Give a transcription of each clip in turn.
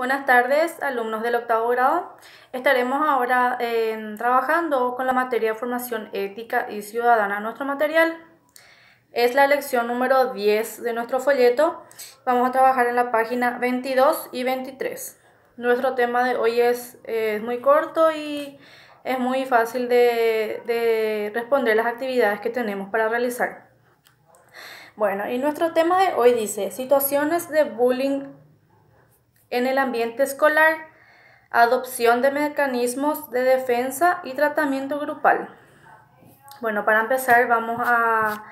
Buenas tardes, alumnos del octavo grado. Estaremos ahora em, trabajando con la materia de formación ética y ciudadana. Nuestro material es la lección número 10 de nuestro folleto. Vamos a trabajar en la página 22 y 23. Nuestro tema de hoy es, muy corto y es muy fácil de, de responder las actividades que tenemos para realizar. Bueno, y nuestro tema de hoy dice situaciones de bullying en el ambiente escolar, adopción de mecanismos de defensa y tratamiento grupal. Bueno, para empezar vamos a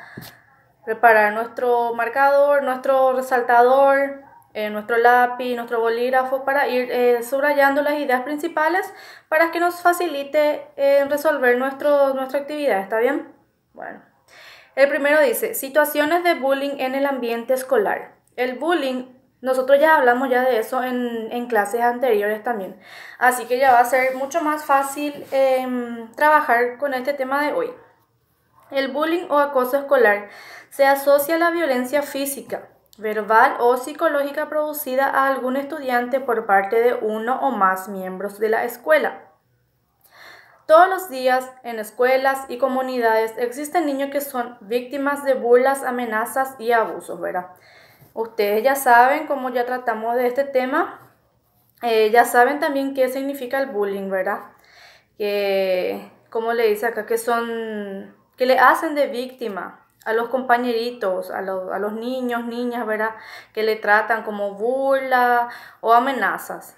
preparar nuestro marcador, nuestro resaltador, eh, nuestro lápiz, nuestro bolígrafo para ir eh, subrayando las ideas principales para que nos facilite eh, resolver nuestro, nuestra actividad, ¿está bien? Bueno, el primero dice, situaciones de bullying en el ambiente escolar. El bullying nosotros ya hablamos ya de eso en, clases anteriores también. Así que ya va a ser mucho más fácil em, trabajar con este tema de hoy. El bullying o acoso escolar se asocia a la violencia física, verbal o psicológica producida a algún estudiante por parte de uno o más miembros de la escuela. Todos los días, en escuelas y comunidades, existen niños que son víctimas de burlas, amenazas y abusos, ¿verdad? Ustedes ya saben, cómo ya tratamos de este tema, eh, ya saben también qué significa el bullying, ¿verdad? Que, como le dice acá, que son, que le hacen de víctima a los compañeritos, a, los niños, niñas, ¿verdad? Que le tratan como burla o amenazas.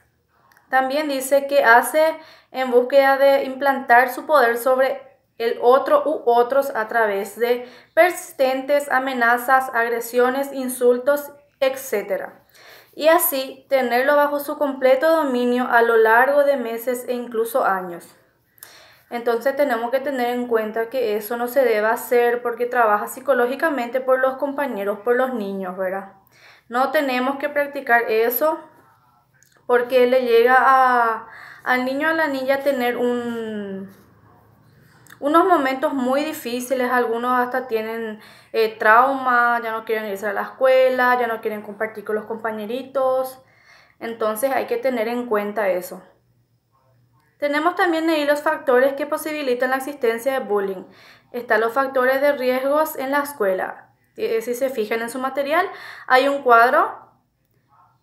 También dice que hace en búsqueda de implantar su poder sobre el otro u otros a través de persistentes amenazas, agresiones, insultos, etc. Y así tenerlo bajo su completo dominio a lo largo de meses e incluso años. Entonces tenemos que tener en cuenta que eso no se debe hacer porque trabaja psicológicamente por los compañeros, por los niños, ¿verdad? No tenemos que practicar eso porque le llega a, al niño o a la niña tener un, unos momentos muy difíciles, algunos hasta tienen eh, trauma, ya no quieren irse a la escuela, ya no quieren compartir con los compañeritos, entonces hay que tener en cuenta eso. Tenemos también ahí los factores que posibilitan la existencia de bullying. Están los factores de riesgos en la escuela. Eh, si se fijan en su material, hay un cuadro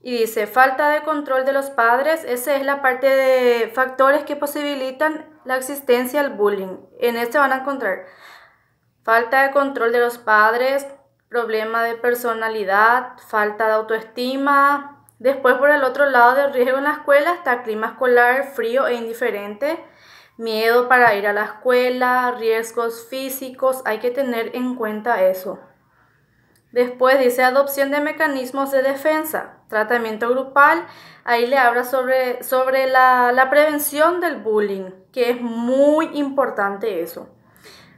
y dice, falta de control de los padres, esa es la parte de factores que posibilitan la existencia del bullying. En este van a encontrar falta de control de los padres, problema de personalidad, falta de autoestima. Después por el otro lado del riesgo en la escuela está clima escolar frío e indiferente, miedo para ir a la escuela, riesgos físicos, hay que tener en cuenta eso. Después dice adopción de mecanismos de defensa, tratamiento grupal, ahí le habla sobre, sobre la, prevención del bullying, que es muy importante eso.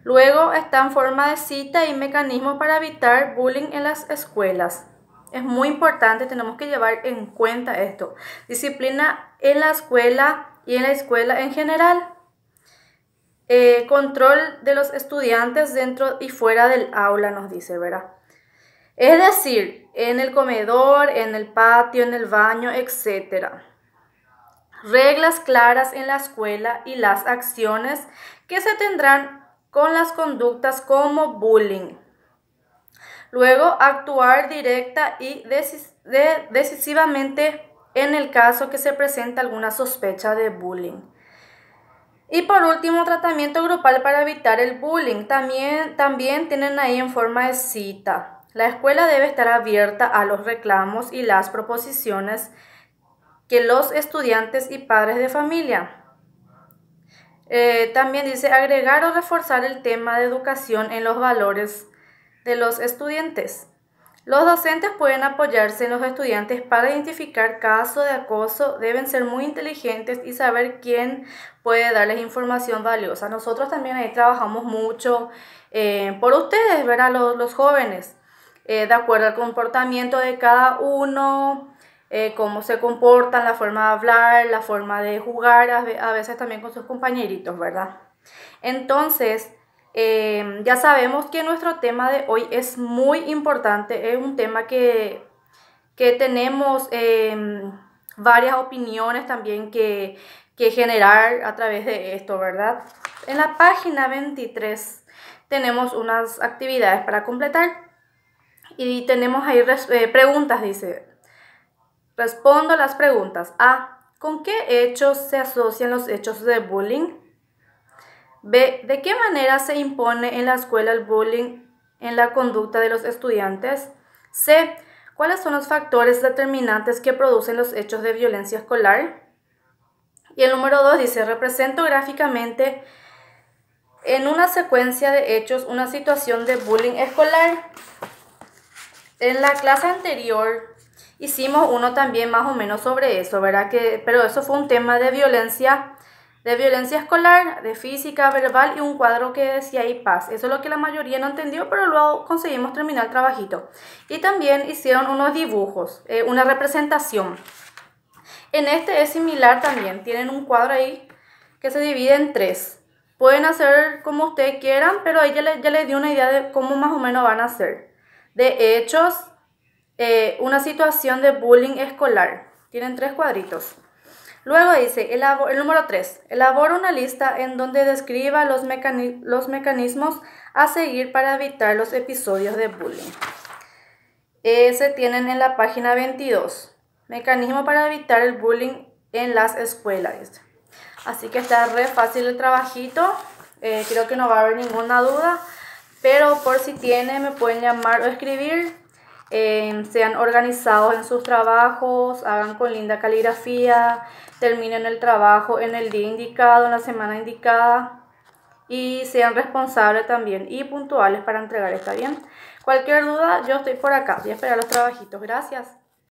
Luego está en forma de cita y mecanismo para evitar bullying en las escuelas. Es muy importante, tenemos que llevar en cuenta esto. Disciplina en la escuela y en la escuela en general. Eh, control de los estudiantes dentro y fuera del aula, nos dice, ¿verdad? Es decir, en el comedor, en el patio, en el baño, etc. Reglas claras en la escuela y las acciones que se tendrán con las conductas como bullying. Luego, actuar directa y decisivamente en el caso que se presenta alguna sospecha de bullying. Y por último, tratamiento grupal para evitar el bullying. También, también tienen ahí en forma de cita. La escuela debe estar abierta a los reclamos y las proposiciones que los estudiantes y padres de familia. Eh, también dice agregar o reforzar el tema de educación en los valores de los estudiantes. Los docentes pueden apoyarse en los estudiantes para identificar casos de acoso. Deben ser muy inteligentes y saber quién puede darles información valiosa. Nosotros también ahí trabajamos mucho eh, por ustedes, ver a los jóvenes. Eh, de acuerdo al comportamiento de cada uno, eh, cómo se comportan, la forma de hablar, la forma de jugar, a veces también con sus compañeritos, ¿verdad? Entonces, em, ya sabemos que nuestro tema de hoy es muy importante, es un tema que, tenemos em, varias opiniones también que, que generar a través de esto, ¿verdad? En la página 23 tenemos unas actividades para completar. Y tenemos ahí eh, preguntas, dice. Respondo las preguntas. A. ¿Con qué hechos se asocian los hechos de bullying? B. ¿De qué manera se impone en la escuela el bullying en la conducta de los estudiantes? C. ¿Cuáles son los factores determinantes que producen los hechos de violencia escolar? Y el número 2 dice, represento gráficamente en una secuencia de hechos una situación de bullying escolar. En la clase anterior hicimos uno también más o menos sobre eso, ¿verdad? Que, pero eso fue un tema de violencia, de violencia escolar, de física, verbal y un cuadro que decía ahí paz. Eso es lo que la mayoría no entendió, pero luego conseguimos terminar el trabajito. Y también hicieron unos dibujos, eh, una representación. En este es similar también, tienen un cuadro ahí que se divide en tres. Pueden hacer como ustedes quieran, pero ahí ya les, dio una idea de cómo más o menos van a hacer de hechos, eh, una situación de bullying escolar. Tienen tres cuadritos. Luego dice, el, número 3, elabora una lista en donde describa los, mecanismos a seguir para evitar los episodios de bullying. Ese tienen en la página 22, mecanismo para evitar el bullying en las escuelas. Así que está re fácil el trabajito, eh, creo que no va a haber ninguna duda. Pero por si tienen, me pueden llamar o escribir. Em, sean organizados en sus trabajos, hagan con linda caligrafía, terminen el trabajo en el día indicado, en la semana indicada y sean responsables también y puntuales para entregar, ¿está bien? Cualquier duda, yo estoy por acá, voy a esperar los trabajitos, gracias.